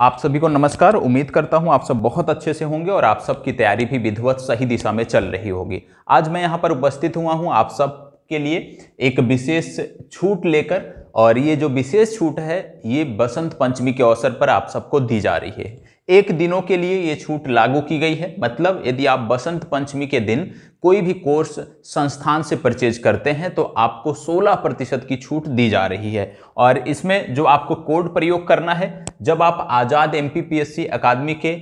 आप सभी को नमस्कार उम्मीद करता हूं आप सब बहुत अच्छे से होंगे और आप सबकी तैयारी भी विधिवत सही दिशा में चल रही होगी आज मैं यहां पर उपस्थित हुआ हूं आप सब के लिए एक विशेष छूट लेकर और ये जो विशेष छूट है ये बसंत पंचमी के अवसर पर आप सबको दी जा रही है एक दिनों के लिए ये छूट लागू की गई है मतलब यदि आप बसंत पंचमी के दिन कोई भी कोर्स संस्थान से परचेज करते हैं तो आपको 16 प्रतिशत की छूट दी जा रही है और इसमें जो आपको कोड प्रयोग करना है जब आप आज़ाद एम पी अकादमी के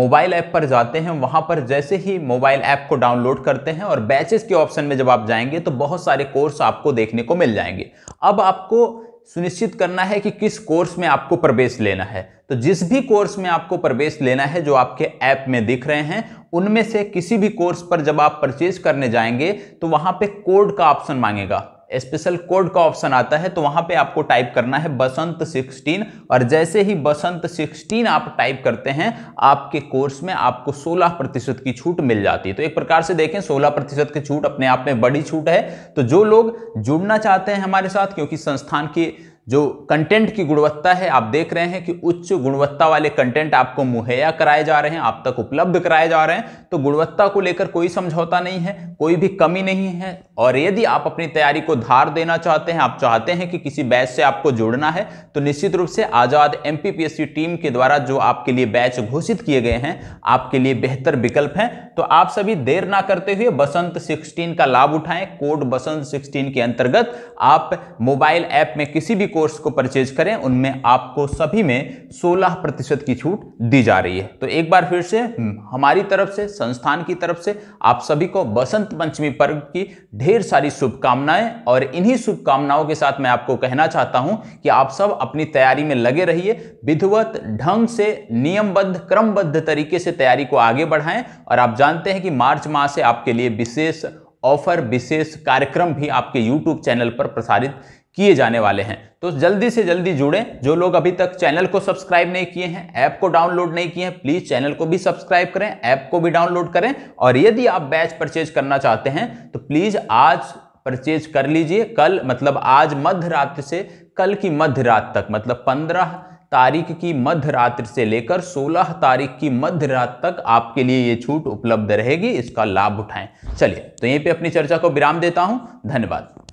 मोबाइल ऐप पर जाते हैं वहाँ पर जैसे ही मोबाइल ऐप को डाउनलोड करते हैं और बैचेस के ऑप्शन में जब आप जाएंगे तो बहुत सारे कोर्स आपको देखने को मिल जाएंगे अब आपको सुनिश्चित करना है कि किस कोर्स में आपको प्रवेश लेना है तो जिस भी कोर्स में आपको प्रवेश लेना है जो आपके ऐप में दिख रहे हैं उनमें से किसी भी कोर्स पर जब आप परचेज करने जाएंगे तो वहां पे कोड का ऑप्शन मांगेगा स्पेशल कोड का ऑप्शन आता है तो वहां पे आपको टाइप करना है बसंत 16 और जैसे ही बसंत 16 आप टाइप करते हैं आपके कोर्स में आपको 16 प्रतिशत की छूट मिल जाती है तो एक प्रकार से देखें 16 प्रतिशत की छूट अपने आप में बड़ी छूट है तो जो लोग जुड़ना चाहते हैं हमारे साथ क्योंकि संस्थान की जो कंटेंट की गुणवत्ता है आप देख रहे हैं कि उच्च गुणवत्ता वाले कंटेंट आपको मुहैया कराए जा रहे हैं आप तक उपलब्ध कराए जा रहे हैं तो गुणवत्ता को लेकर कोई समझौता नहीं है कोई भी कमी नहीं है और यदि आप अपनी तैयारी को धार देना चाहते हैं आप चाहते हैं कि किसी बैच से आपको जुड़ना है तो निश्चित रूप से आज़ाद एम टीम के द्वारा जो आपके लिए बैच घोषित किए गए हैं आपके लिए बेहतर विकल्प हैं तो आप सभी देर ना करते हुए बसंत सिक्सटीन का लाभ उठाएं कोड बसंत सिक्सटीन के अंतर्गत आप मोबाइल ऐप में किसी भी कोर्स को परचेज करें उनमें आपको सभी में 16 प्रतिशत की छूट दी जा रही है तो एक बार फिर से हम्म, हमारी तरफ से संस्थान की तरफ से आप सभी को बसंत पंचमी पर्व की ढेर सारी शुभकामनाएं और इन्हीं शुभकामनाओं के साथ मैं आपको कहना चाहता हूं कि आप सब अपनी तैयारी में लगे रहिए विधिवत ढंग से नियमबद्ध क्रमबद्ध तरीके से तैयारी को आगे बढ़ाएं और आप जानते हैं कि मार्च माह से आपके लिए विशेष ऑफर विशेष कार्यक्रम भी आपके YouTube चैनल पर प्रसारित किए जाने वाले हैं तो जल्दी से जल्दी जुड़ें जो लोग अभी तक चैनल को सब्सक्राइब नहीं किए हैं ऐप को डाउनलोड नहीं किए हैं प्लीज़ चैनल को भी सब्सक्राइब करें ऐप को भी डाउनलोड करें और यदि आप बैच परचेज करना चाहते हैं तो प्लीज़ आज परचेज कर लीजिए कल मतलब आज मध्य रात्र से कल की मध्य रात तक मतलब पंद्रह तारीख की मध्य रात्र से लेकर सोलह तारीख की मध्य रात तक आपके लिए ये छूट उपलब्ध रहेगी इसका लाभ उठाएं चलिए तो यहीं पर अपनी चर्चा को विराम देता हूँ धन्यवाद